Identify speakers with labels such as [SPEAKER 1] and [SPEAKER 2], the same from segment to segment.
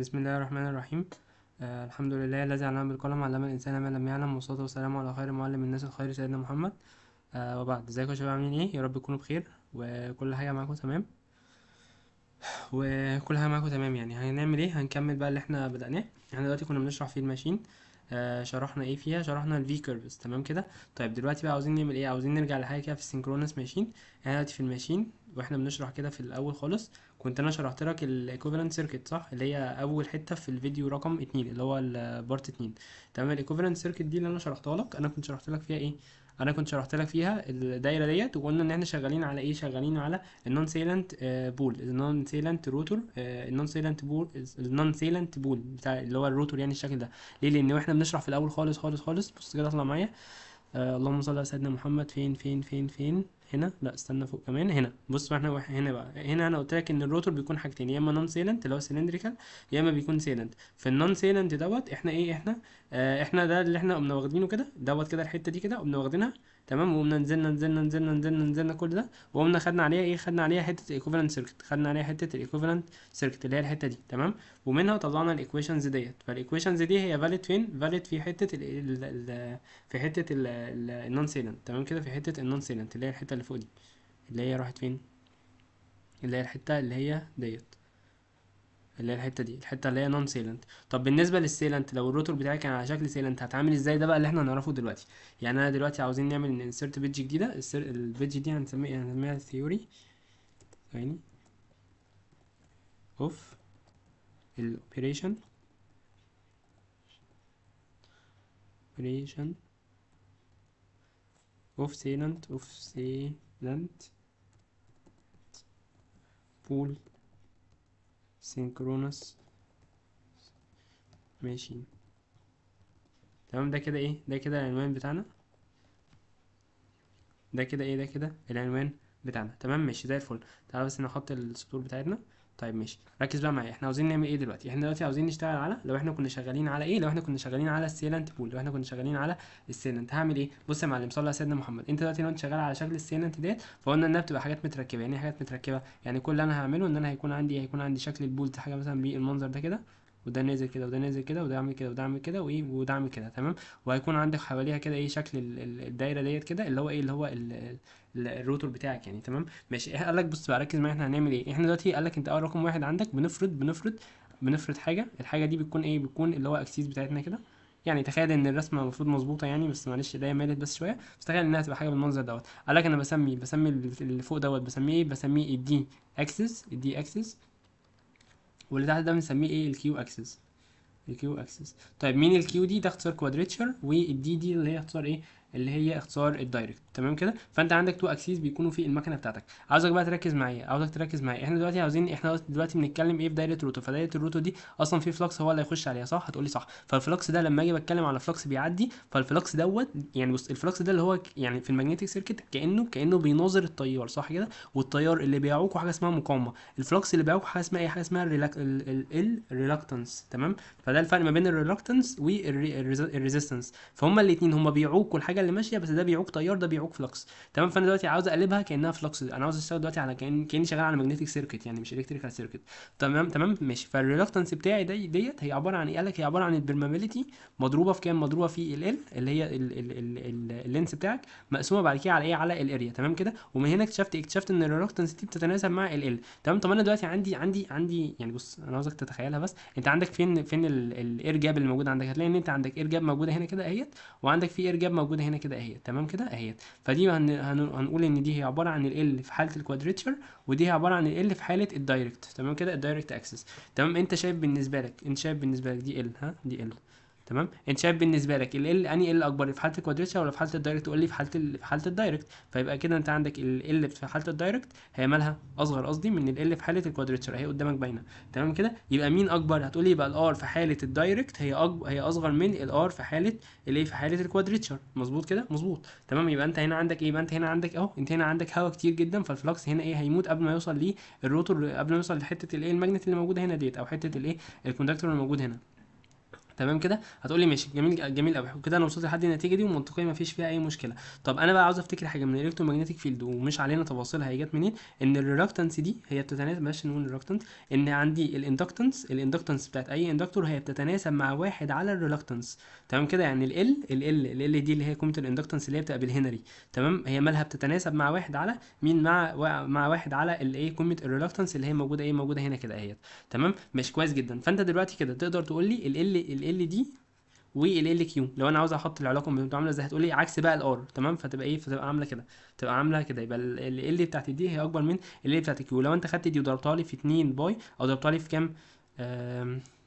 [SPEAKER 1] بسم الله الرحمن الرحيم آه الحمد لله الذي علم بالقلم علم الانسان ما لم يعلم والصلاه والسلام على خير معلم الناس الخير سيدنا محمد آه وبعد ازيكم يا شباب عاملين ايه يا رب تكونوا بخير وكل حاجه معاكم تمام وكل حاجه معاكم تمام يعني هنعمل ايه هنكمل بقى اللي احنا بدأناه احنا دلوقتي كنا بنشرح فيه الماشين آه شرحنا ايه فيها شرحنا الفي كيرفز تمام كده طيب دلوقتي بقى عاوزين نعمل ايه عاوزين نرجع لحاجه كده في السينكرونس ماشين احنا دلوقتي في الماشين واحنا بنشرح كده في الاول خالص كنت انا شرحت لك الايكوفالنت سيركت صح اللي هي اول حته في الفيديو رقم 2 اللي هو البارت 2 تمام الايكوفالنت سيركت دي اللي انا شرحتها لك انا كنت شرحت لك فيها ايه انا كنت شرحت لك فيها الدايره ديت وقلنا ان احنا شغالين على ايه شغالين على النون سيلنت بول النون سيلنت روتور النون سيلنت بول النون سيلنت بول بتاع اللي هو الروتور يعني الشكل ده ليه لان احنا بنشرح في الاول خالص خالص خالص بص كده اطلع معايا آه، اللهم صل على سيدنا محمد فين فين فين فين هنا لا استنى فوق كمان هنا بص بقى احنا هنا بقى هنا انا قلت لك ان الروتور بيكون حاجتين يا اما نون سيلنت اللي هو سلندريكال يا اما بيكون سيلنت في النون سيلنت دوت احنا ايه احنا آه احنا ده اللي احنا قمنا واخدينه كده دوت كده الحته دي كده قمنا واخدينها تمام وقمنا نزلنا نزلنا نزلنا نزلنا نزلنا كل ده وقمنا خدنا عليها ايه خدنا عليها حته الايكوفالنت سيركت خدنا عليها حته الايكوفالنت سيركت اللي هي الحته دي تمام ومنها طلعنا الايكويشنز ديت فالايكويشنز دي هي فاليد فين فاليد في حته ال ال الـ في حته النون سيلنت تمام كده في حته النون سيلنت اللي هي الحته اللي فوق دي اللي هي راحت فين اللي هي الحته اللي هي ديت اللي هي الحته دي الحته اللي هي نون سيلنت طب بالنسبه للسيلنت لو الروتور بتاعي كان على شكل سيلنت هتعامل ازاي ده بقى اللي احنا هنعرفه دلوقتي يعني انا دلوقتي عاوزين نعمل ان انسيرت بيج جديده البيج دي هنسميها هنسميها ثيوري ثواني اوف الاوبريشن operation اوف سيلنت اوف سيلنت بول synchronous ماشي تمام ده كده ايه ده كده العنوان بتاعنا ده كده ايه ده كده العنوان بتاعنا تمام ماشي زي الفل تعال بس نحط السطور بتاعتنا طيب ماشي ركز بقى معايا احنا عاوزين نعمل ايه دلوقتي احنا دلوقتي عاوزين نشتغل على لو احنا كنا شغالين على ايه لو احنا كنا شغالين على السيلنت بول لو احنا كنا شغالين على السيلنت هعمل ايه بص يا معلم صلى على سيدنا محمد انت دلوقتي لو انت شغال على شكل السيلنت ديت فقلنا انها بتبقى حاجات متركبه يعني إيه حاجات متركبه يعني كل اللي انا هعمله ان انا هيكون عندي هيكون عندي شكل البول حاجه مثلا بالمنظر ده كده وده نازل كده وده نازل كده وده عامل كده وده عامل كده وايه وده عامل كده تمام وهيكون عندك حواليها كده ايه شكل الدايره ديت كده اللي هو ايه اللي هو الروتور بتاعك يعني تمام ماشي إيه، قال لك بص بقى ركز معايا احنا هنعمل ايه احنا دلوقتي قال لك انت اول رقم واحد عندك بنفرض بنفرض بنفرض حاجه الحاجه دي بتكون ايه بتكون اللي هو اكسيس بتاعتنا كده يعني تخيل ان الرسمه المفروض مظبوطه يعني بس معلش ده مالت بس شويه بس تخيل انها تبقى حاجه بالمنظر دوت قال لك انا بسمي بسمي اللي فوق دوت بسميه ايه بسميه الدي اكسس الدي اكسس واللي تحت ده بنسميه ايه الكيو اكسس الكيو اكسس طيب مين الكيو دي ده اختصار كوادريتشر والدي دي اللي هي اختصار ايه اللي هي اختصار الدايركت تمام كده فانت عندك تو اكسيس بيكونوا في المكنه بتاعتك عاوزك بقى تركز معايا عاوزك تركز معايا احنا دلوقتي عاوزين احنا دلوقتي بنتكلم ايه في دايره الروتو فدايره الروتو دي اصلا في فلكس هو اللي هيخش عليها صح هتقولي صح فالفلكس ده لما اجي بتكلم على فلكس بيعدي فالفلكس دوت يعني بص الفلكس ده اللي هو يعني في الماجنتيك سيركت كانه كانه بيناظر التيار صح كده والتيار اللي بيعوقه حاجه اسمها مقاومه الفلكس اللي بيعوقه حاجه اسمها ايه حاجه اسمها الريلاكتنس تمام فده الفرق ما بين الريلاكتنس والريزيستنس فهم الاثنين هم بيعوقوا الحاجه اللي ماشيه بس ده بيعوق تيار ده بيعوق بيبيعوك فلكس تمام فانا دلوقتي عاوز اقلبها كانها فلكس انا عاوز اشتغل دلوقتي على كان كاني شغال على ماجنتيك سيركت يعني مش الكتريكال سيركت تمام تمام ماشي فالريلكتنس بتاعي دي ديت هي عباره عن ايه قال لك هي عباره عن البرمابيلتي مضروبه في كام مضروبه في ال ال اللي هي اللينس بتاعك مقسومه بعد كده على ايه على الاريا تمام كده ومن هنا اكتشفت اكتشفت ان الريلكتنس دي بتتناسب مع ال ال تمام طب انا دلوقتي عندي عندي عندي يعني بص انا عاوزك تتخيلها بس انت عندك فين فين الاير جاب اللي موجود عندك هتلاقي ان انت عندك اير جاب موجوده هنا كده اهيت وعندك في اير جاب موجوده هنا كده اهيت تمام كده اهيت فدي هنقول ان دي هي عباره عن ال في حاله الكوادريتشر ودي هي عباره عن ال في حاله الدايركت تمام كده الدايركت اكسس تمام انت شايف بالنسبه لك انت شايف بالنسبه لك دي ال ها دي ال تمام انت شايف بالنسبه لك ال ال اني ال اكبر في حاله الكوادريتشر ولا في حاله الدايركت تقول لي في حاله في حاله الدايركت فيبقى كده انت عندك ال ال في حاله الدايركت هي مالها اصغر قصدي من ال ال في حاله الكوادريتشر اهي قدامك باينه تمام كده يبقى مين اكبر هتقول لي يبقى الار في حاله الدايركت هي أكبر هي اصغر من الار في حاله ال في حاله الكوادريتشر مظبوط كده مظبوط تمام يبقى انت هنا عندك ايه يبقى انت هنا عندك اهو انت هنا عندك هواء كتير جدا فالفلكس هنا ايه هيموت قبل ما يوصل ليه الروتور قبل ما يوصل لحته الايه الماجنت اللي موجوده هنا ديت او حته الايه الكوندكتور اللي موجود هنا تمام كده هتقول لي ماشي جميل جميل قوي كده انا وصلت لحد النتيجه دي ومنطقيه مفيش فيها اي مشكله طب انا بقى عاوز افتكر حاجه من الالكترومagnetic فيلد ومش علينا تفاصيلها هي جت منين ان الريلكتنس دي هي بتتناسب بلاش نقول الريلاكتنس ان عندي الاندكتنس الاندكتنس بتاعت اي اندكتور هي بتتناسب مع واحد على الريلكتنس تمام كده يعني ال ال ال ال دي اللي هي قيمه الاندكتنس اللي هي بتبقى بالهنري تمام هي مالها بتتناسب مع واحد على مين مع مع واحد على الايه قيمه الريلكتنس اللي هي موجوده ايه موجوده هنا كده اهيت تمام مش كويس جدا فانت دلوقتي كده تقدر تقول لي ال ال ال دي وال ال كيو لو انا عاوز احط العلاقه عامله ازاي هتقول لي عكس بقى الار تمام فتبقى ايه فتبقى عامله كده تبقى عامله كده يبقى ال ال بتاعت دي هي اكبر من ال بتاعت كيو لو انت خدت دي وضربتها لي في 2 باي او ضربتها لي في كام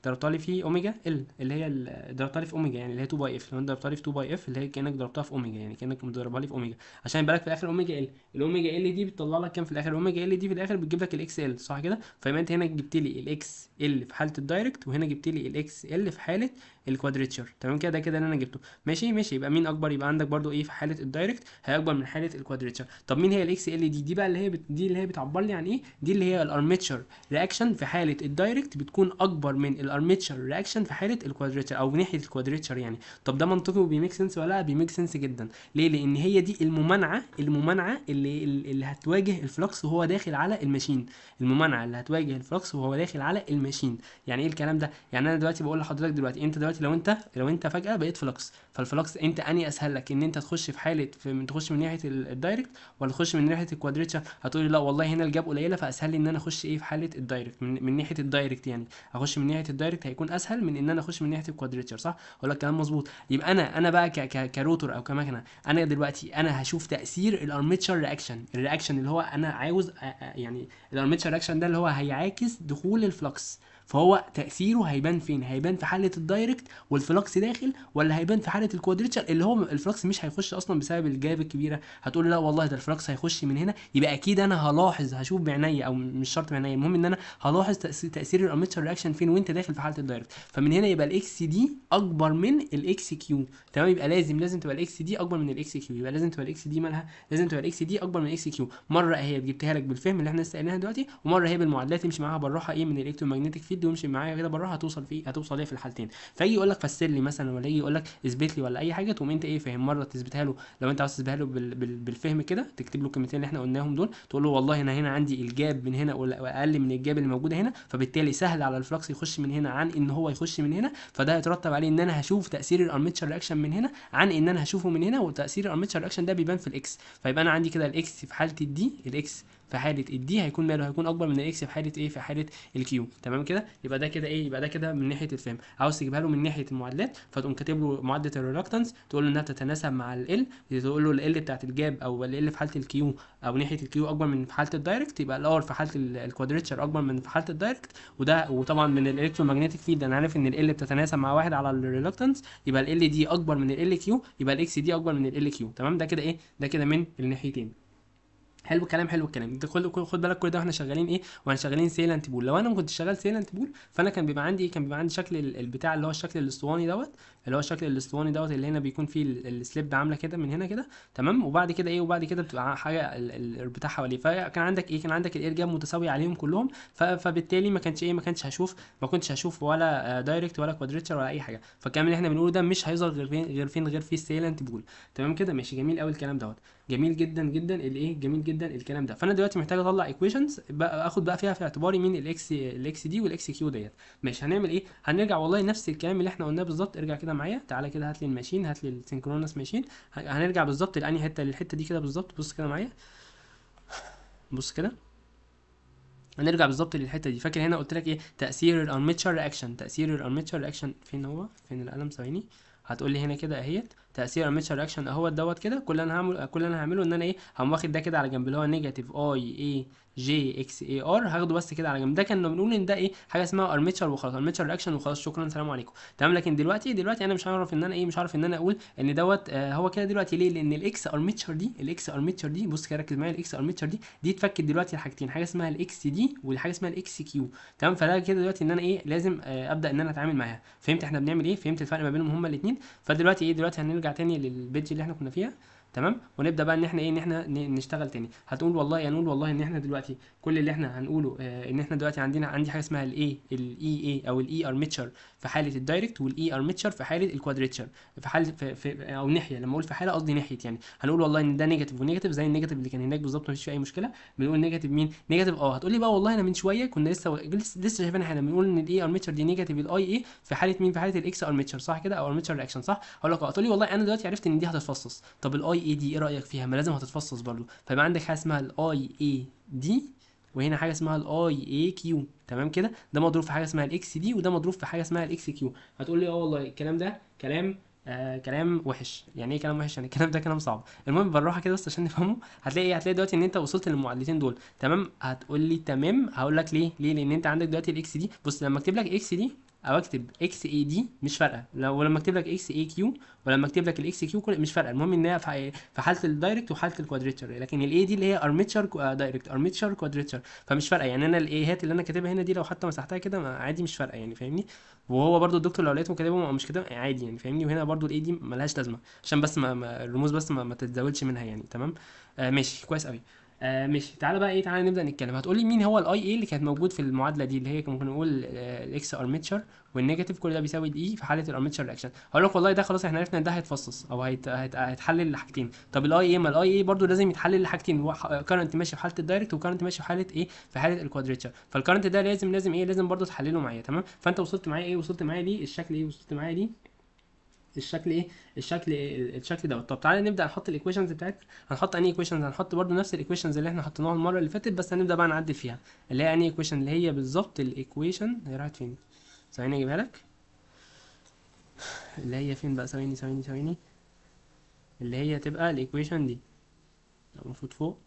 [SPEAKER 1] دربتها في اوميجا ال اللي هي ضربتها في اوميجا يعني اللي هي 2 باي اف لو انت ضربتها في 2 باي اف اللي هي كانك ضربتها في اوميجا يعني كانك مضربها لي في اوميجا عشان يبقى لك في الاخر اوميجا ال الاوميجا ال دي بتطلع لك كام في الاخر الاوميجا ال دي في الاخر بتجيب لك الاكس ال صح كده فيبقى انت هنا جبت لي الاكس ال في حاله الدايركت وهنا جبت لي الاكس ال في حاله الكوادريتشر تمام كده ده كده اللي انا جبته ماشي ماشي يبقى مين اكبر يبقى عندك برده ايه في حاله الدايركت هي اكبر من حاله الكوادريتشر طب مين هي الاكس ال دي دي بقى اللي هي بت... دي اللي هي بتعبر لي عن ايه دي اللي هي الارميتشر رياكشن في حاله الدايركت بتكون اكبر من الارميتشر رياكشن في حاله الكوادريتشر او ناحيه الكوادريتشر يعني طب ده منطقي وبيميك سنس ولا لا بيميك سنس جدا ليه لان هي دي الممانعه الممانعه اللي اللي هتواجه الفلكس وهو داخل على الماشين الممانعه اللي هتواجه الفلكس وهو داخل على الماشين يعني ايه الكلام ده يعني انا دلوقتي بقول لحضرتك دلوقتي انت دلوقتي دلوقتي لو انت لو انت فجاه بقيت فلوكس فالفلوكس انت اني اسهل لك ان انت تخش في حاله في تخش من ناحيه الدايركت ولا تخش من ناحيه الكوادريتشر هتقولي لا والله هنا الجاب قليله فاسهل لي ان انا اخش ايه في حاله الدايركت من, من ناحيه الدايركت يعني اخش من ناحيه الدايركت هيكون اسهل من ان انا اخش من ناحيه الكوادريتشر صح لك كلام مظبوط يبقى انا انا بقى ك ك كروتور او كمكنه انا دلوقتي انا هشوف تاثير الارميتشر رياكشن الرياكشن اللي هو انا عاوز يعني الارميتشر رياكشن ده اللي هو هيعاكس دخول الفلوكس فهو تاثيره هيبان فين هيبان في حاله الدايركت والفلكس داخل ولا هيبان في حاله الكوادريتشر اللي هو الفلكس مش هيخش اصلا بسبب الجاب الكبيره هتقول لا والله ده الفلكس هيخش من هنا يبقى اكيد انا هلاحظ هشوف بعينيا او مش شرط بعينيا المهم ان انا هلاحظ تاثير الاميتشر رياكشن فين وانت داخل في حاله الدايركت فمن هنا يبقى الاكس دي اكبر من الاكس كيو تمام يبقى لازم لازم تبقى الاكس دي اكبر من الاكس كيو يبقى لازم تبقى الاكس دي مالها لازم تبقى الاكس دي اكبر من الاكس كيو مره إيه هي جبتها لك بالفهم اللي احنا لسه دلوقتي ومره هي إيه بالمعادلات تمشي معاها بالراحه ايه من الالكترومagnetic فيلد ايده يمشي معايا كده بره هتوصل فيه هتوصل ايه في الحالتين فيجي يقول لك فسر لي مثلا ولا يجي يقول لك اثبت لي ولا اي حاجه تقوم انت ايه فاهم مره تثبتها له لو انت عاوز تثبتها له بال... بال... بالفهم كده تكتب له الكلمتين اللي احنا قلناهم دول تقول له والله انا هنا عندي الجاب من هنا اقل من الجاب اللي موجوده هنا فبالتالي سهل على الفلكس يخش من هنا عن ان هو يخش من هنا فده هيترتب عليه ان انا هشوف تاثير الارميتشر رياكشن من هنا عن ان انا هشوفه من هنا وتاثير الارميتشر رياكشن ده بيبان في الاكس فيبقى انا عندي كده الاكس في حاله الدي الاكس في حاله الدي هيكون ماله هيكون اكبر من الاكس في حاله ايه في حاله الكيو تمام كده يبقى ده كده ايه يبقى ده كده من ناحيه الفهم عاوز تجيبها له من ناحيه المعادلات فتقوم كاتب له معادله الريلكتنس تقول له انها تتناسب مع ال ال تقول له ال ال بتاعه الجاب او ال ال في حاله الكيو او ناحيه الكيو اكبر من في حاله الدايركت يبقى الار في حاله الكوادريتشر اكبر من في حاله الدايركت وده وطبعا من الالكترومagnetic فيلد انا عارف ان ال ال بتتناسب مع واحد على الريلكتنس يبقى ال ال دي اكبر من ال كيو يبقى الاكس دي اكبر من ال كيو تمام ده كده ايه ده كده من الناحيتين حلو الكلام حلو الكلام انت كل خد بالك كل ده احنا شغالين ايه واحنا شغالين سيلنت بول لو انا كنت شغال سيلنت بول فانا كان بيبقى عندي ايه كان بيبقى عندي شكل البتاع اللي هو الشكل الاسطواني دوت اللي هو الشكل الاسطواني دوت اللي هنا بيكون فيه السليب عامله كده من هنا كده تمام وبعد كده ايه وبعد كده بتبقى حاجه البتاع حواليه فكان عندك ايه كان عندك جاب متساوي عليهم كلهم فبالتالي ما كانش ايه ما كانش هشوف ما كنتش هشوف ولا دايركت آه، ولا كوادريتشر ولا اي حاجه فالكلام اللي احنا بنقوله ده مش هيظهر غير فين غير فين غير في سيلنت بول تمام كده ماشي جميل قوي الكلام دوت جميل جدا جدا الايه جميل جدا الكلام ده فانا دلوقتي محتاج اطلع ايكويشنز اخد بقى فيها في اعتباري مين الاكس الاكس دي والاكس كيو ديت ماشي هنعمل ايه هنرجع والله نفس الكلام اللي احنا قلناه بالظبط ارجع كده معايا تعالى كده هات لي الماشين هات لي السنكرونس ماشين هنرجع بالظبط لاني حته للحته دي كده بالظبط بص كده معايا بص كده هنرجع بالظبط للحته دي فاكر هنا قلت لك ايه تاثير الارميتشر رياكشن تاثير الارميتشر رياكشن فين هو فين القلم ثواني هتقول لي هنا كده اهيت تاثير الميتشر رياكشن هو دوت كده كل انا هعمل كل انا هعمله ان انا ايه هقوم واخد ده كده على جنب اللي هو نيجاتيف اي اي جي اكس اي ار هاخده بس كده على جنب ده كنا بنقول ان ده ايه حاجه اسمها ارميتشر وخلاص ارميتشر رياكشن وخلاص شكرا سلام عليكم تمام لكن دلوقتي دلوقتي انا مش هعرف ان انا ايه مش هعرف ان انا اقول ان دوت آه هو كده دلوقتي ليه لان الاكس ارميتشر دي الاكس ارميتشر دي بص كده ركز معايا الاكس ارميتشر دي دي اتفكت دلوقتي لحاجتين حاجه اسمها الاكس دي وحاجه اسمها الاكس كيو تمام فده كده دلوقتي ان انا ايه لازم آه ابدا ان انا اتعامل معاها فهمت احنا بنعمل ايه فهمت الفرق ما بينهم هما الاثنين فدلوقتي ايه دلوقتي هنرجع نرجع تاني للبيج اللي احنا كنا فيها تمام ونبدا بقى ان احنا ايه ان احنا نشتغل تاني هتقول والله يا نقول والله ان احنا دلوقتي كل اللي احنا هنقوله آه ان احنا دلوقتي عندنا عندي حاجه اسمها الاي الاي اي او الاي ارميتشر في حاله الدايركت والاي ارميتشر في حاله الكوادريتشر في حاله في, في او ناحيه لما اقول في حاله قصدي ناحيه يعني هنقول والله ان ده نيجاتيف ونيجاتيف زي النيجاتيف اللي كان هناك بالظبط مفيش فيه اي مشكله بنقول نيجاتيف مين نيجاتيف اه هتقول لي بقى والله انا من شويه كنا لسه لسه شايفين احنا بنقول ان الاي ارميتشر دي نيجاتيف الاي اي في حاله مين في حاله الاكس ارميتشر صح كده او ارميتشر رياكشن صح هقول لك آه. هتقول لي والله انا دلوقتي عرفت ان دي هتتفصص طب الاي الاي اي دي ايه رايك فيها ما لازم هتتفصص برضو فيبقى عندك حاجه اسمها الاي اي دي e وهنا حاجه اسمها الاي اي كيو e تمام كده ده مضروب في حاجه اسمها الاكس دي وده مضروب في حاجه اسمها الاكس كيو هتقول لي اه والله الكلام ده كلام آه كلام وحش يعني ايه كلام وحش يعني الكلام ده كلام صعب المهم بالراحه كده بس عشان نفهمه هتلاقي ايه هتلاقي دلوقتي ان انت وصلت للمعادلتين دول تمام هتقول لي تمام هقول لك ليه ليه لان انت عندك دلوقتي الاكس دي بص لما اكتب لك اكس دي او اكتب اكس اي دي مش فارقه لو لما اكتب لك اكس اي كيو ولما اكتب لك الاكس كيو مش فارقه المهم ان هي في حاله الدايركت وحاله الكوادريتشر لكن الاي دي اللي هي ارميتشر دايركت ارميتشر كوادريتشر فمش فارقه يعني انا الايهات اللي انا كاتبها هنا دي لو حتى مسحتها كده عادي مش فارقه يعني فاهمني وهو برده الدكتور لو لقيتهم كاتبهم او مش كده عادي يعني فاهمني وهنا برده الاي دي ملهاش لازمه عشان بس ما الرموز بس ما, ما تتزاولش منها يعني تمام آه ماشي كويس قوي آه ماشي تعالى بقى ايه تعالى نبدا نتكلم هتقولي مين هو الاي اي اللي كانت موجود في المعادله دي اللي هي ممكن نقول الاكس ارميتشر والنيجاتيف كل ده بيساوي الاي e في حاله الارميتشر رياكشن هقول لك والله ده خلاص احنا عرفنا ان ده هيتفصص او هيت... هيت... هيتحلل لحاجتين طب الاي اي ما الاي اي برده لازم يتحلل لحاجتين هو كرنت ماشي في حاله الدايركت وكرنت ماشي في حاله ايه في حاله الكوادريتشر فالكرنت ده لازم لازم ايه لازم برده تحلله معايا تمام فانت وصلت معايا ايه وصلت معايا ليه الشكل ايه وصلت معايا ليه الشكل ايه الشكل الشكل دوت طب تعالى نبدا نحط الايكويشنز بتاعتنا هنحط انهي ايكويشنز هنحط برده نفس الايكويشنز اللي احنا حطيناها المره اللي فاتت بس هنبدا بقى نعدل فيها اللي هي انهي ايكويشن اللي هي بالظبط الايكويشن هي راحت فين ثواني اجيبها لك اللي هي فين بقى ثواني ثواني ثواني اللي هي تبقى الايكويشن دي المفروض فوق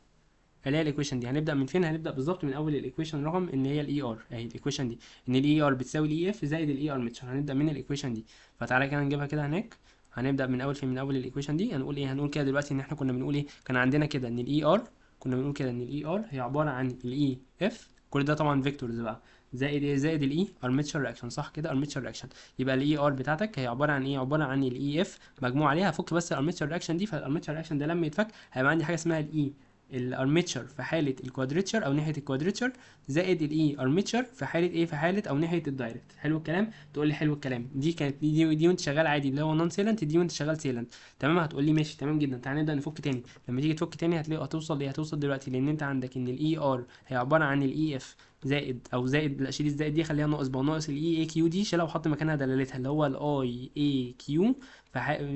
[SPEAKER 1] اللي هي الايكويشن دي هنبدا من فين هنبدا بالظبط من اول الايكويشن رقم ان هي الاي ار اهي الايكويشن دي ان الاي ار بتساوي الاي اف زائد الاي ار متر هنبدا من الايكويشن دي فتعالى كده نجيبها كده هناك هنبدا من اول فين من اول الايكويشن دي هنقول ايه هنقول كده دلوقتي ان احنا كنا بنقول ايه كان عندنا كده ان الاي ار كنا بنقول كده ان الاي ار هي عباره عن الاي اف كل ده طبعا فيكتورز بقى زائد ايه زائد الاي ارميتشر رياكشن صح كده ارميتشر رياكشن يبقى الاي ار بتاعتك هي عباره عن ايه عباره عن الاي اف مجموع عليها فك بس الارميتشر رياكشن دي فالارميتشر رياكشن ده لما يتفك هيبقى عندي حاجه اسمها الاي الارميتشر في حاله الكوادريتشر او ناحيه الكوادريتشر زائد الاي ارميتشر e في حاله ايه في حاله او ناحيه الدايركت حلو الكلام تقول لي حلو الكلام دي كانت دي, دي وانت شغال عادي اللي هو نون سيلنت دي وانت شغال سيلنت تمام هتقول لي ماشي تمام جدا تعالى نبدا نفك تاني لما تيجي تفك تاني هتلاقي هتوصل ليه هتوصل دلوقتي لان انت عندك ان الاي ار e هي عباره عن الاي اف e زائد او زائد لا شيل الزائد دي خليها ناقص بقى ناقص الاي اي e كيو دي شيلها وحط مكانها دلالتها اللي هو الاي اي كيو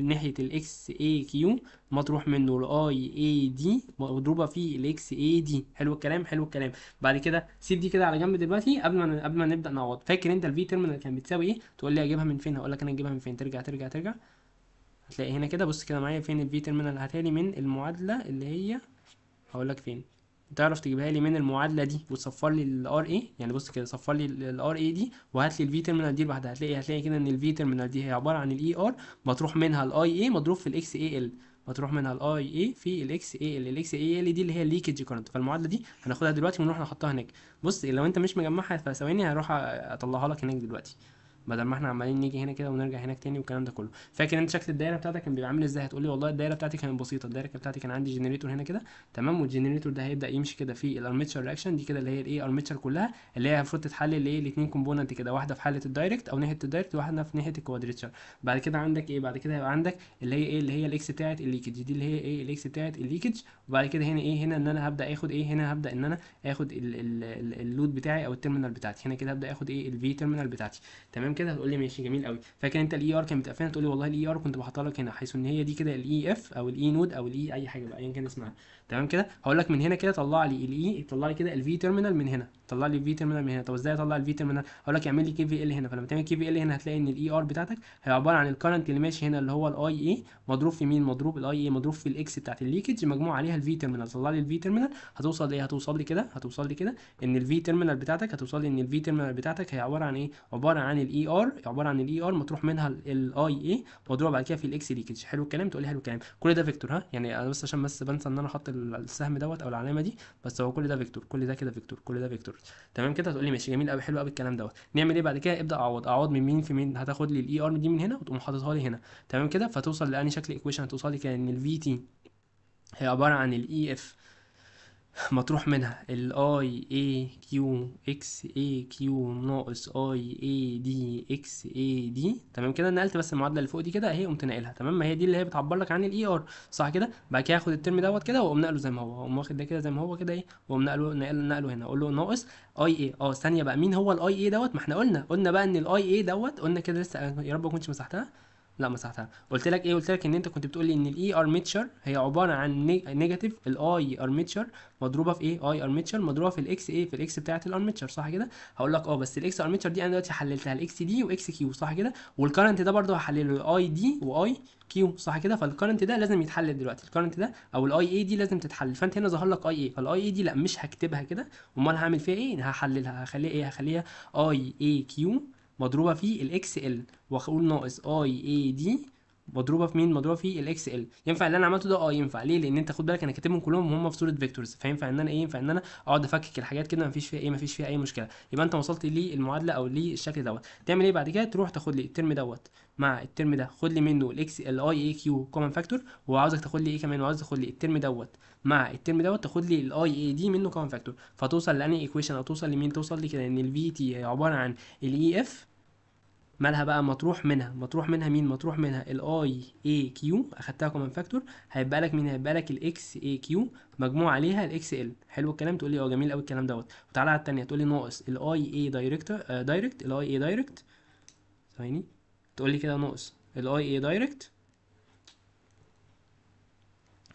[SPEAKER 1] ناحيه الاكس اي كيو مطروح منه الاي اي دي مضروبه في الاكس اي دي حلو الكلام حلو الكلام بعد كده سيب دي كده على جنب دلوقتي قبل ما قبل ما نبدا نعوض فاكر انت الفي تيرمينال كان بتساوي ايه تقول لي اجيبها من فين هقول لك انا اجيبها من فين ترجع ترجع ترجع هتلاقي هنا كده بص كده معايا فين الفي تيرمينال هتالي من المعادله اللي هي هقول لك فين تعرف تجيبها لي من المعادله دي وتصفر لي الار اي يعني بص كده صفر لي الار اي دي وهات لي الفي تيرمينال دي لوحدها هتلاقي هتلاقي كده ان الفي تيرمينال دي هي عباره عن الاي ار e مطروح منها الاي اي مضروب في الاكس اي ال مطروح منها الاي اي في الاكس اي ال الاكس اي ال دي اللي هي الليكج كارنت فالمعادله دي هناخدها دلوقتي ونروح نحطها هناك بص لو انت مش مجمعها فثواني هروح اطلعها لك هناك دلوقتي بدل ما احنا عمالين نيجي هنا كده ونرجع هناك تاني والكلام ده كله فاكر انت شكل الدايره بتاعتك كان بيبقى عامل ازاي هتقول لي والله الدايره بتاعتي كانت بسيطه الدايره بتاعتي كان عندي جنريتور هنا كده تمام والجنريتور ده هيبدا يمشي كده في الارميتشر رياكشن دي كده اللي هي الايه ارميتشر كلها اللي هي المفروض تتحلل ايه الاثنين كومبوننت كده واحده في حاله الدايركت او ناحيه الدايركت وواحده في ناحيه الكوادريتشر بعد كده عندك ايه بعد كده هيبقى عندك اللي هي ايه اللي هي الاكس بتاعت الليكج دي اللي هي ايه الاكس بتاعت الليكج وبعد كده هنا ايه هنا ان انا هبدا اخد ايه هنا هبدا ان انا اخد اللود بتاعي او التيرمينال بتاعتي هنا كده هبدا اخد ايه الفي تيرمينال بتاعتي تمام كده هتقول لي ماشي جميل قوي فاكر انت الاي ار e كان متقفلنا تقول لي والله الاي ار e كنت بحطها لك هنا حيث ان هي دي كده الاي اف e او الاي نود او الاي اي حاجه بقى ايا كان اسمها تمام كده هقول لك من هنا كده طلع لي الاي e، طلع لي كده الفي تيرمينال من هنا طلع لي الفي تيرمينال من هنا طب ازاي اطلع الفي تيرمينال هقول لك اعمل لي كي في ال هنا فلما تعمل كي في ال هنا هتلاقي ان الاي ار e بتاعتك هي عباره عن الكرنت اللي ماشي هنا اللي هو الاي اي e، مضروب في مين مضروب الاي اي مضروب في الاكس بتاعت الليكج مجموع عليها الفي تيرمينال طلع لي الفي تيرمينال هتوصل ايه هتوصل لي كده هتوصل لي كده ان الفي تيرمينال بتاعتك هتوصل لي ان الفي تيرمينال بتاعتك هي عباره عن ايه عباره عن الاي ار عباره عن الاي ار مطروح منها الاي اي مضروب بعد كده في الاكس ليكج حلو الكلام تقول لي حلو الكلام كل ده فيكتور ها يعني انا بس عشان بس بنسى ان انا حاطط السهم دوت او العلامه دي بس هو كل ده فيكتور كل ده كده فيكتور كل ده فيكتور تمام كده هتقول لي ماشي جميل قوي حلو قوي الكلام دوت نعمل ايه بعد كده ابدا اعوض اعوض من مين في مين هتاخد لي الاي ار e دي من هنا وتقوم حاططها لي هنا تمام كده فتوصل لاني شكل ايكويشن هتوصل لي كان ال الفي تي هي عباره عن الاي اف e مطروح منها ال i a q x a q ناقص i a d x a d تمام كده نقلت بس المعادله اللي فوق دي كده اهي قمت ناقلها تمام ما هي دي اللي هي بتعبر لك عن الاي ار e صح كده بعد كده هاخد الترم دوت كده واقوم ناقله زي ما هو اقوم واخد ده كده زي ما هو كده ايه واقوم ناقله ناقله هنا اقول له ناقص اي اي اه ثانيه بقى مين هو الاي اي دوت ما احنا قلنا قلنا بقى ان الاي اي دوت قلنا كده لسه يا رب ما كنتش مسحتها لا مسحتها قلت لك ايه قلت لك ان انت كنت بتقول لي ان الاي ارميتشر e هي عباره عن نيجاتيف الاي ارميتشر مضروبه في ايه اي ارميتشر مضروبه في الاكس ايه في الاكس بتاعه الارميتشر صح كده هقول لك اه بس الاكس ارميتشر دي انا دلوقتي حللتها الاكس دي واكس كيو صح كده والكرنت ده برده هحلله اي دي واي كيو صح كده فالكرنت ده لازم يتحلل دلوقتي الكرنت ده او الاي اي دي لازم تتحلل فانت هنا ظهر لك اي اي فالاي اي دي لا مش هكتبها كده امال هعمل فيها ايه هحللها هخليها ايه هخليها اي اي كيو مضروبة في الإكس ال وأقول ناقص أي دي مضروبه في مين مضروبه في الاكس ال ينفع اللي انا عملته ده اه ينفع ليه لان انت خد بالك انا كاتبهم كلهم وهم في صوره فيكتورز فينفع ان انا ايه ينفع ان انا اقعد افكك الحاجات كده مفيش فيها ايه مفيش فيها اي مشكله يبقى انت وصلت للمعادله او للشكل دوت تعمل ايه بعد كده تروح تاخد لي الترم دوت مع الترم ده خد لي منه الاكس ال اي اي كيو كومن فاكتور وعاوزك تاخد لي ايه كمان وعاوز تاخد لي الترم دوت مع الترم دوت تاخد لي الاي آه، اي دي منه كومن فاكتور فتوصل لاني ايكويشن او توصل لمين توصل لي كده ان الفي تي عباره عن الاي اف e مالها بقى مطروح منها مطروح منها مين مطروح منها الاي اي كيو اخدتها كومن فاكتور هيبقى لك مين هيبقى لك الاكس اي كيو مجموع عليها الاكس ال حلو الكلام تقول لي اه جميل قوي الكلام دوت وتعالى على الثانيه تقول لي ناقص الاي اي دايركت دايركت الاي اي دايركت ثواني تقول لي كده ناقص الاي اي دايركت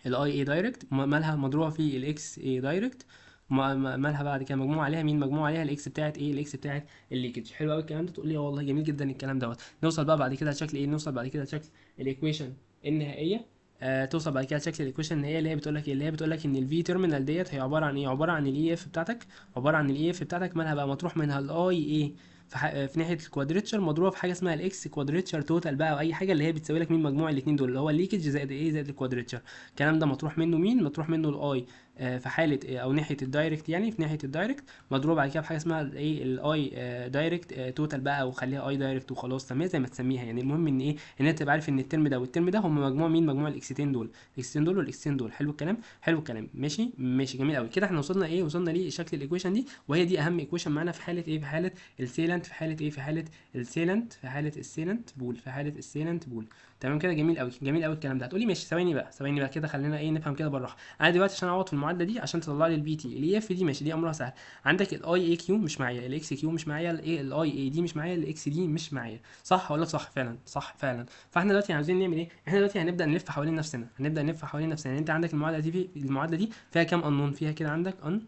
[SPEAKER 1] الاي اي دايركت مالها مضروبه في الاكس اي دايركت مالها بعد كده مجموع عليها مين مجموع عليها الاكس بتاعت ايه الاكس بتاعت الليكج حلو قوي الكلام ده تقول لي والله جميل جدا الكلام دوت نوصل بقى بعد كده لشكل ايه نوصل بعد كده لشكل الايكويشن النهائيه آه توصل بعد كده شكل الايكويشن النهائيه اللي هي بتقول لك ايه اللي هي بتقول لك ان الفي تيرمينال ديت هي عباره عن ايه عباره عن الاي اف e بتاعتك عباره عن الاي اف e بتاعتك مالها بقى مطروح منها الاي ايه في, في ناحيه الكوادريتشر مضروبه في حاجه اسمها الاكس كوادريتشر توتال بقى او اي حاجه اللي هي بتساوي لك مين مجموع الاثنين دول اللي هو الليكج زائد ايه زائد الكوادريتشر الكلام ده مطروح منه مين مطروح منه الاي آه، في حاله آه، او ناحيه الدايركت يعني في ناحيه الدايركت مضروب بعد كده بحاجه اسمها ايه الاي دايركت توتال بقى وخليها اي دايركت وخلاص سميها زي ما تسميها يعني المهم ان ايه ان انت تبقى عارف ان الترم ده والترم ده هم مجموع مين مجموع الاكستين دول الاكستين دول والاكستين دول حلو الكلام حلو الكلام ماشي ماشي جميل قوي كده احنا وصلنا ايه وصلنا لشكل الايكويشن دي وهي دي اهم ايكويشن معانا في حاله ايه في حاله السيلنت في حاله ايه في حاله السيلنت في حاله السيلنت بول في حاله السيلنت بول تمام كده جميل قوي جميل قوي الكلام ده هتقولي ماشي ثواني بقى ثواني بقى كده خلينا ايه نفهم كده بالراحه انا دلوقتي عشان اعوض في المعادله دي عشان تطلع لي البي تي الاي اف e دي ماشي دي امرها سهل عندك الاي اي كيو مش معايا الاكس كيو مش معايا الاي الاي اي دي مش معايا الاكس دي مش معايا صح ولا صح فعلا صح فعلا فاحنا دلوقتي عاوزين نعمل ايه احنا دلوقتي هنبدا نلف حوالين نفسنا هنبدا نلف حوالين نفسنا يعني انت عندك المعادله دي في المعادله دي فيها كام انون فيها كده عندك ان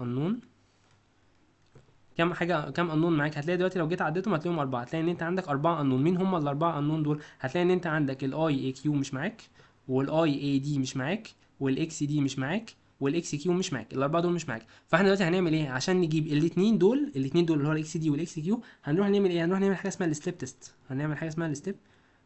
[SPEAKER 1] انون كام حاجه كام انون معاك هتلاقي دلوقتي لو جيت عديتهم هتلاقيهم اربعه هتلاقي ان انت عندك اربعه انون مين هم الاربعه انون دول هتلاقي ان انت عندك الاي اي كيو مش معاك والاي اي دي مش معاك والاكس دي مش معاك والاكس كيو مش معاك الاربعه دول مش معاك فاحنا دلوقتي هنعمل ايه عشان نجيب الاثنين دول الاثنين دول اللي هو الاكس دي والاكس كيو هنروح نعمل ايه هنروح نعمل حاجه اسمها الستيب تيست هنعمل حاجه اسمها الستيب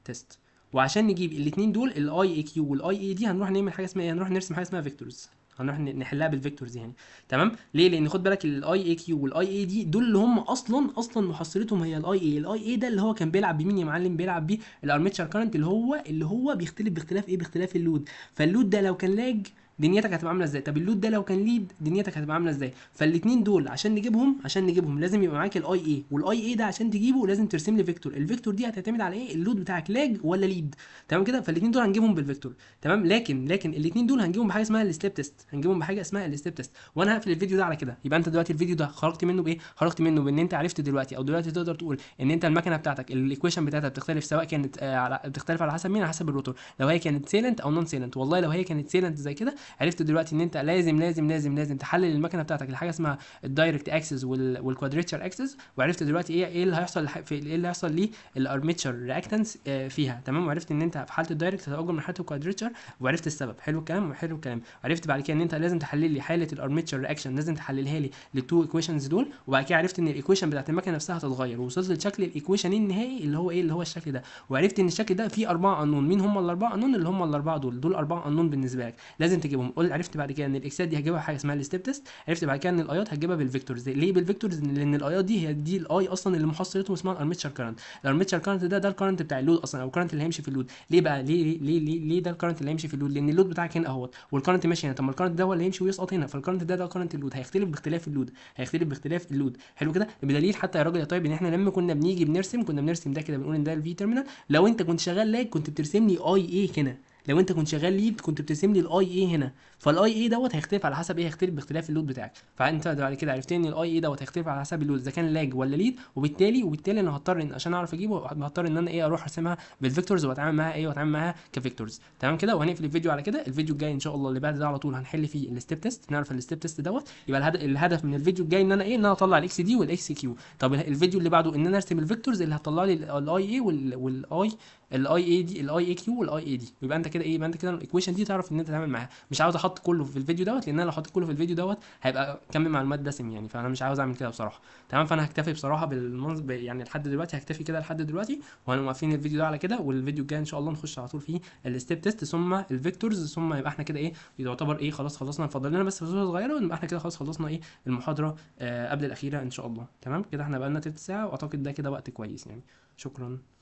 [SPEAKER 1] تيست وعشان نجيب الاثنين دول الاي اي كيو والاي اي دي هنروح نعمل حاجه اسمها ايه هنروح نرسم حاجه اسمها فيكتورز هنروح نحلها بالفيكتورز يعني تمام ليه لان خد بالك الاي اي كيو والاي اي دي دول اللي هم اصلا اصلا محصلتهم هي الاي اي الاي اي ده اللي هو كان بيلعب بمين يا معلم بيلعب بيه الارميتشر كارنت اللي هو اللي هو بيختلف باختلاف ايه باختلاف اللود فاللود ده لو كان لاج دنيتك هتبقى عامله ازاي طب اللود ده لو كان ليد دنيتك هتبقى عامله ازاي فالاثنين دول عشان نجيبهم عشان نجيبهم لازم يبقى معاك الاي اي والاي اي ده عشان تجيبه لازم ترسم لي فيكتور الفيكتور دي هتعتمد على ايه اللود بتاعك لاج ولا ليد تمام كده فالاثنين دول هنجيبهم بالفيكتور تمام لكن لكن الاثنين دول هنجيبهم بحاجه اسمها الستيب تيست هنجيبهم بحاجه اسمها الستيب تيست وانا هقفل الفيديو ده على كده يبقى انت دلوقتي الفيديو ده خرجت منه بايه خرجت منه بان انت عرفت دلوقتي او دلوقتي تقدر تقول ان انت المكنه بتاعتك الايكويشن بتاعتها بتختلف سواء كانت آه، على بتختلف على حسب مين على حسب الروتور لو هي كانت سيلنت او نون سيلنت والله لو هي كانت سيلنت زي كده عرفت دلوقتي ان انت لازم لازم لازم لازم تحلل المكنه بتاعتك لحاجه اسمها الدايركت اكسس والكوادريتشر اكسس وعرفت دلوقتي ايه ايه اللي هيحصل في ايه اللي هيحصل ليه الارميتشر آه، رياكتنس فيها تمام وعرفت ان انت في حاله الدايركت هتأجر من حاله الكوادريتشر وعرفت السبب حلو الكلام حلو الكلام عرفت بعد كده ان انت لازم تحلل لي حاله الارميتشر رياكشن لازم تحللها لي للتو ايكويشنز دول وبعد كده عرفت ان الايكويشن بتاعت المكنه نفسها هتتغير ووصلت لشكل الايكويشن النهائي اللي هو ايه اللي هو الشكل ده وعرفت ان الشكل ده فيه اربعه انون مين هم الاربعه انون اللي هم الاربعه دول دول اربعه انون بالنسبه لك لازم تجيب هجيبهم قول عرفت بعد كده ان الاكسات دي هجيبها حاجه اسمها الستيب تيست عرفت بعد كده ان الايات هتجيبها بالفيكتورز ليه بالفيكتورز لان الايات دي هي دي الاي اصلا اللي محصلته اسمها الارميتشر كارنت الارميتشر كارنت ده ده الكارنت بتاع اللود اصلا او الكارنت اللي هيمشي في اللود ليه بقى ليه ليه ليه, ليه ده الكارنت اللي هيمشي في اللود لان اللود بتاعك هنا اهوت والكارنت ماشي هنا طب ما الكارنت ده هو اللي هيمشي ويسقط هنا فالكارنت ده ده كارنت اللود هيختلف باختلاف اللود هيختلف باختلاف اللود حلو كده بدليل حتى يا راجل يا طيب ان احنا لما كنا بنيجي بنرسم كنا بنرسم ده كده بنقول ان ده الفي تيرمينال لو انت كنت شغال لاج كنت بترسم لي اي اي هنا لو انت كنت شغال ليد كنت بترسم لي الاي اي e هنا فالاي اي e دوت هيختلف على حسب ايه هيختلف باختلاف اللود بتاعك فانت بعد كده عرفت ان الاي اي e دوت هيختلف على حسب اللود اذا كان لاج ولا ليد وبالتالي وبالتالي انا هضطر ان عشان اعرف اجيبه هضطر ان انا ايه اروح ارسمها بالفيكتورز واتعامل معاها ايه واتعامل معاها كفيكتورز تمام كده وهنقفل الفيديو على كده الفيديو الجاي ان شاء الله اللي بعد ده على طول هنحل فيه الستيب تيست نعرف الستيب تيست دوت يبقى الهدف من الفيديو الجاي ان انا ايه ان انا اطلع الاكس دي والاكس كيو طب الفيديو اللي بعده ان انا ارسم الفيكتورز اللي هتطلع لي الاي اي والاي الاي اي دي الاي اي كيو والاي اي دي يبقى انت كده ايه يبقى انت كده الايكويشن دي تعرف ان انت تعمل معاها مش عاوز احط كله في الفيديو دوت لان انا لو حطيت كله في الفيديو دوت هيبقى كم معلومات دسم يعني فانا مش عاوز اعمل كده بصراحه تمام فانا هكتفي بصراحه بالمنظ يعني لحد دلوقتي هكتفي كده لحد دلوقتي وهنبقى واقفين الفيديو ده على كده والفيديو الجاي ان شاء الله نخش على طول فيه الستيب تيست ثم الفيكتورز ثم يبقى احنا كده ايه يعتبر ايه خلاص خلصنا فاضل لنا بس فصول صغيره ونبقى احنا كده خلاص خلصنا ايه المحاضره آه قبل الاخيره ان شاء الله تمام كده احنا بقى لنا ساعه واعتقد ده كده وقت كويس يعني شكرا